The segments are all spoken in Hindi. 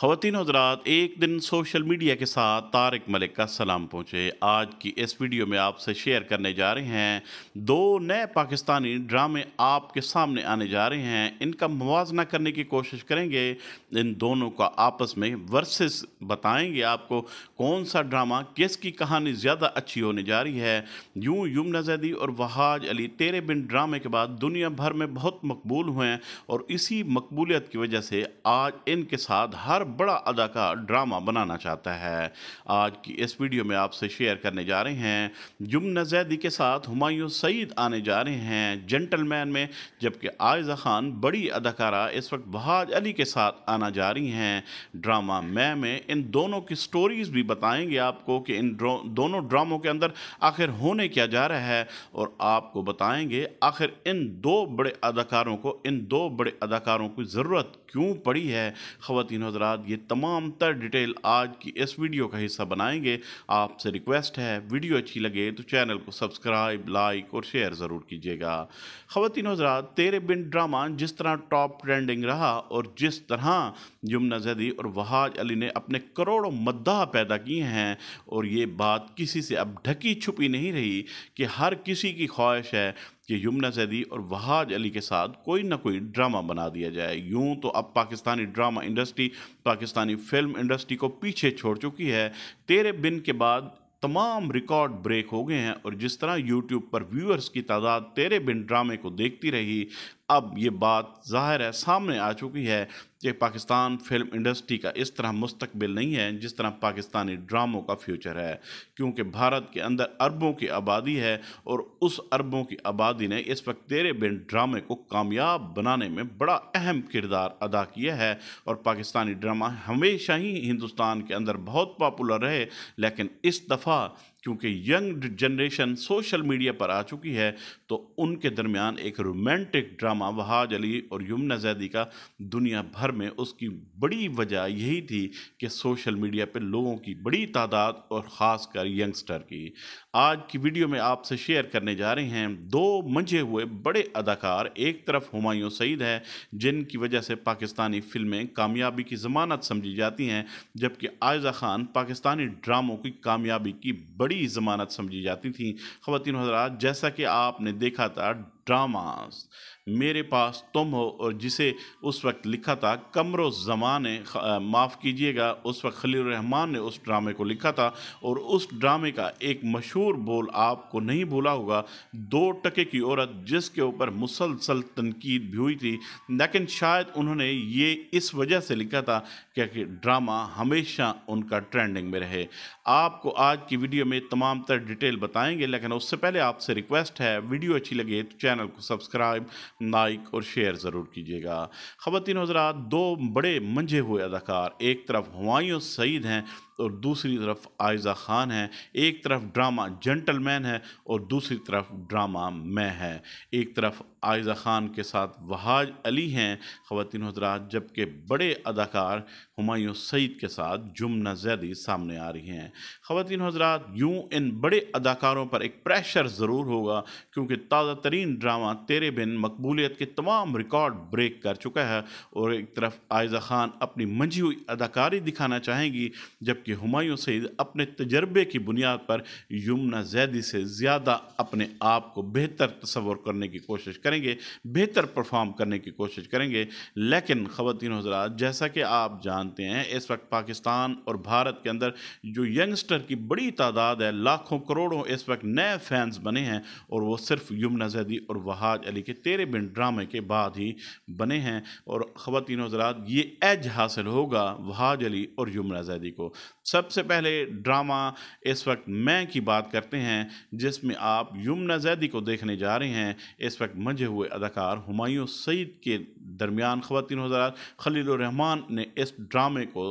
ख़वान हजरात एक दिन सोशल मीडिया के साथ तारक मलिक का सलाम पहुँचे आज की इस वीडियो में आपसे शेयर करने जा रहे हैं दो नए पाकिस्तानी ड्रामे आपके सामने आने जा रहे हैं इनका मुवजना करने की कोशिश करेंगे इन दोनों का आपस में वर्सेस बताएंगे आपको कौन सा ड्रामा किसकी कहानी ज़्यादा अच्छी होने जा रही है यूँ यमुना नजैदी और वहाज अली तेरे बिन ड्रामे के बाद दुनिया भर में बहुत मकबूल हुए हैं और इसी मकबूलीत की वजह से आज इनके साथ हर बड़ा का ड्रामा बनाना चाहता है आज की इस वीडियो में आपसे शेयर करने जा रहे हैं जुमन जैदी के साथ हुमायूं सईद आने जा रहे हैं जेंटलमैन में जबकि आयजा खान बड़ी अदाकारा इस वक्त बहाज अली के साथ आना जा रही हैं ड्रामा मैं में इन दोनों की स्टोरीज़ भी बताएंगे आपको कि इन दोनों ड्रामों के अंदर आखिर होने क्या जा रहा है और आपको बताएंगे आखिर इन दो बड़े अदाकारों को इन दो बड़े अदाकारों की ज़रूरत क्यों पड़ी है खातिन हजरा बाद ये तमाम तर डिटेल आज की इस वीडियो का हिस्सा बनाएंगे आपसे रिक्वेस्ट है वीडियो अच्छी लगे तो चैनल को सब्सक्राइब लाइक और शेयर ज़रूर कीजिएगा ख़वान हजरा तेरे बिन ड्रामा जिस तरह टॉप ट्रेंडिंग रहा और जिस तरह यमुना जैदी और वहाज अली ने अपने करोड़ों मद्दा पैदा किए हैं और ये बात किसी से अब ढकी छुपी नहीं रही कि हर किसी की ख्वाहिश है कि यमुना जैदी और वहाज अली के साथ कोई ना कोई ड्रामा बना दिया जाए यूं तो अब Pakistani drama industry Pakistani film industry को पीछे छोड़ चुकी है तेरे बिन के बाद तमाम रिकॉर्ड ब्रेक हो गए हैं और जिस तरह यूट्यूब पर व्यूअर्स की तादाद तेरे बिन ड्रामे को देखती रही अब ये बात जाहिर है सामने आ चुकी है ये पाकिस्तान फिल्म इंडस्ट्री का इस तरह मुस्तबिल नहीं है जिस तरह पाकिस्तानी ड्रामों का फ्यूचर है क्योंकि भारत के अंदर अरबों की आबादी है और उस अरबों की आबादी ने इस वक्त तेरे बिन ड्रामे को कामयाब बनाने में बड़ा अहम किरदार अदा किया है और पाकिस्तानी ड्रामा हमेशा ही हिंदुस्तान के अंदर बहुत पॉपुलर रहे लेकिन इस दफ़ा क्योंकि यंग जनरेशन सोशल मीडिया पर आ चुकी है तो उनके दरमियान एक रोमांटिक ड्रामा वहाज अली और यमुना जैदी का दुनिया भर में उसकी बड़ी वजह यही थी कि सोशल मीडिया पर लोगों की बड़ी तादाद और ख़ास कर यंगस्टर की आज की वीडियो में आपसे शेयर करने जा रहे हैं दो मंझे हुए बड़े अदाकार एक तरफ हुमायूं सईद है जिनकी वजह से पाकिस्तानी फिल्में कामयाबी की जमानत समझी जाती हैं जबकि आयजा खान पाकिस्तानी ड्रामों की कामयाबी की बड़ी जमानत समझी जाती थी ख़वान हजरात जैसा कि आपने देखा था ड्रामास मेरे पास तुम हो और जिसे उस वक्त लिखा था कमर जमा ने माफ़ कीजिएगा उस वक्त खलील रहमान ने उस ड्रामे को लिखा था और उस ड्रामे का एक मशहूर बोल आपको नहीं भूला होगा दो टके की औरत जिसके ऊपर मुसलसल तनकीद भी हुई थी लेकिन शायद उन्होंने ये इस वजह से लिखा था क्योंकि ड्रामा हमेशा उनका ट्रेंडिंग में रहे आपको आज की वीडियो में तमाम तर डिटेल बताएंगे लेकिन उससे पहले आपसे रिक्वेस्ट है वीडियो अच्छी लगे तो चैनल चैनल को सब्सक्राइब लाइक और शेयर ज़रूर कीजिएगा ख़वान हजरात दो बड़े मंझे हुए अदाकार एक तरफ हुमायूं सईद हैं और दूसरी तरफ आयजा ख़ान है एक तरफ ड्रामा जेंटलमैन है और दूसरी तरफ ड्रामा मैं है एक तरफ आयजा ख़ान के साथ वहाज अली हैं ख़वान हजरात जबकि बड़े अदाकार हमायूं सईद के साथ जुमना जैदी सामने आ रही हैं ख़वान हजरात यूँ इन बड़े अदाकारों पर एक प्रेशर ज़रूर होगा क्योंकि ताज़ा तरीन ड्रामा तेरे बिन मकबूलीत के तमाम रिकॉर्ड ब्रेक कर चुका है और एक तरफ आयजा ख़ान अपनी मंझी हुई अदाकारी दिखाना चाहेंगी जबकि जबकि हुमायूं सईद अपने तजर्बे की बुनियाद पर यमुना जैदी से ज़्यादा अपने आप को बेहतर तस्वर करने की कोशिश करेंगे बेहतर परफॉर्म करने की कोशिश करेंगे लेकिन ख़वान हजरात जैसा कि आप जानते हैं इस वक्त पाकिस्तान और भारत के अंदर जो यंगस्टर की बड़ी तादाद है लाखों करोड़ों इस वक्त नए फैंस बने हैं और वो सिर्फ यमुना जैदी और वहाज अली के तेरे बिन ड्रामे के बाद ही बने हैं और ख़वान हजरात ये एज हासिल होगा वहाज अली और यमुना जैदी को सबसे पहले ड्रामा इस वक्त मैं की बात करते हैं जिसमें आप यमुना जैदी को देखने जा रहे हैं इस वक्त मजे हुए अदाकार हुमायूं सईद के दरमियान ख़वान हज़रा खलील रहमान ने इस ड्रामे को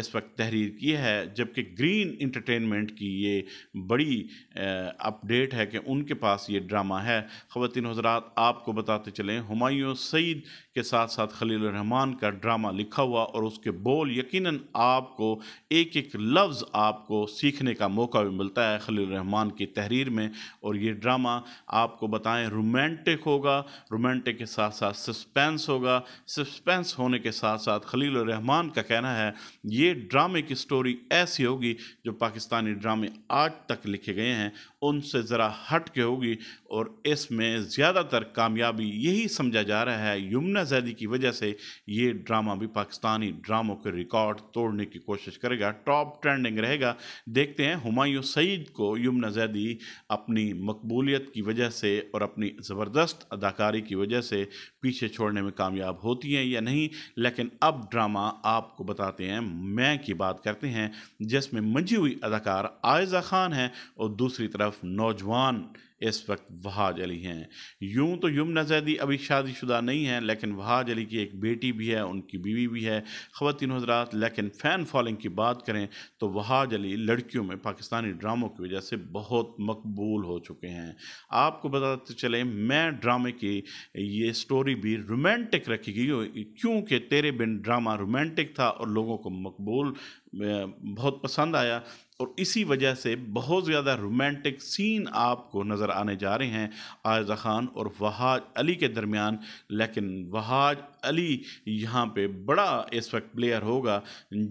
इस वक्त तहरीर की है जबकि ग्रीन इंटरटेनमेंट की ये बड़ी अपडेट है कि उनके पास ये ड्रामा है ख़वान हजरात आपको बताते चलें हमायूँ सईद के साथ साथ खलील रहमान का ड्रामा लिखा हुआ और उसके बोल यक़ीन आपको एक एक लफ्ज़ आपको सीखने का मौका भी मिलता है खलील रहमान की तहरीर में और ये ड्रामा आपको बताएं रोमांटिक होगा रोमांटिक के साथ साथ सस्पेंस होगा होगा सस्पेंस होने के साथ साथ खलील रहमान का कहना है ये ड्रामे की स्टोरी ऐसी होगी जो पाकिस्तानी ड्रामे आज तक लिखे गए हैं उनसे ज़रा हट के होगी और इसमें ज़्यादातर कामयाबी यही समझा जा रहा है यमुना जैदी की वजह से ये ड्रामा भी पाकिस्तानी ड्रामों के रिकॉर्ड तोड़ने की कोशिश करेगा टॉप ट्रेंडिंग रहेगा देखते हैं हमायूँ सईद को यमुना जैदी अपनी मकबूलियत की वजह से और अपनी ज़बरदस्त अदाकारी की वजह से पीछे छोड़ने में कामयाब कामयाब होती हैं या नहीं लेकिन अब ड्रामा आपको बताते हैं मैं की बात करते हैं जिसमें मंझी हुई अदाकार आयजा खान हैं और दूसरी तरफ नौजवान इस वक्त वहाज अली हैं यूं तो यमुना जैदी अभी शादीशुदा नहीं हैं लेकिन वहाज अली की एक बेटी भी है उनकी बीवी भी है ख़वान हजरात लेकिन फ़ैन फॉलोइंग की बात करें तो वहाज अली लड़कियों में पाकिस्तानी ड्रामों की वजह से बहुत मकबूल हो चुके हैं आपको बताते चले मैं ड्रामे की ये स्टोरी भी रोमांटिक रखी गई क्योंकि तेरे बिन ड्रामा रोमांटिक था और लोगों को मकबूल बहुत पसंद आया और इसी वजह से बहुत ज़्यादा रोमांटिक सीन आपको नज़र आने जा रहे हैं आयजा ख़ान और वहाज अली के दरमियान लेकिन वहाज अली यहाँ पे बड़ा इस वक्त प्लेयर होगा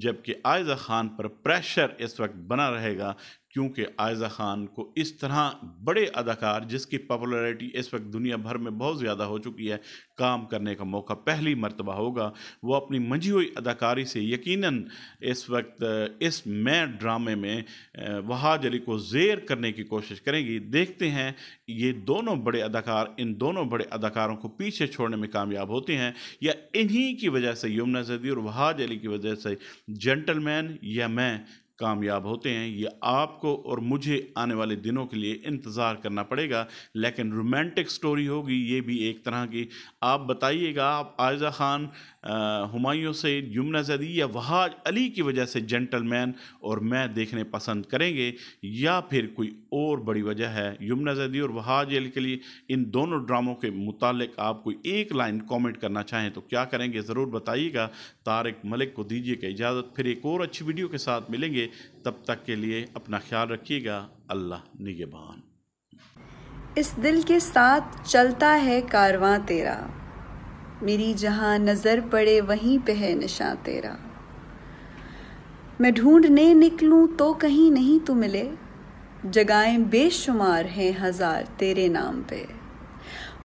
जबकि आयजा ख़ान पर प्रेशर इस वक्त बना रहेगा क्योंकि आयजा ख़ान को इस तरह बड़े अदाकार जिसकी पॉपुलरिटी इस वक्त दुनिया भर में बहुत ज़्यादा हो चुकी है काम करने का मौका पहली मरतबा होगा वो अपनी मंझी हुई अदाकारी से यकीनन इस वक्त इस मैं ड्रामे में वहाज अली को जेर करने की कोशिश करेंगी देखते हैं ये दोनों बड़े अदाकार इन दोनों बड़े अदाकारों को पीछे छोड़ने में कामयाब होते हैं या इन्हीं की वजह से यमुना जदी और वहाज अली की वजह से जेंटलमैन या मैं कामयाब होते हैं ये आपको और मुझे आने वाले दिनों के लिए इंतज़ार करना पड़ेगा लेकिन रोमांटिक स्टोरी होगी ये भी एक तरह की आप बताइएगा आप आयजा ख़ान हमायों से यमुना जदी या वहाज अली की वजह से जेंटलमैन और मैं देखने पसंद करेंगे या फिर कोई और बड़ी वजह है यमुना जदी और वहाज अली के लिए इन दोनों ड्रामों के मुतालिक आप कोई एक लाइन कमेंट करना चाहें तो क्या करेंगे ज़रूर बताइएगा तारक मलिक को दीजिएगा इजाज़त फिर एक और अच्छी वीडियो के साथ मिलेंगे तब तक के लिए अपना ख्याल रखिएगा अल्लाह निगेबान इस दिल के साथ चलता है कारवा तेरा मेरी जहां नज़र पड़े वहीं पे है निशा तेरा मैं ढूंढने निकलूं तो कहीं नहीं तू मिले जगाएं बेशुमार हैं हज़ार तेरे नाम पे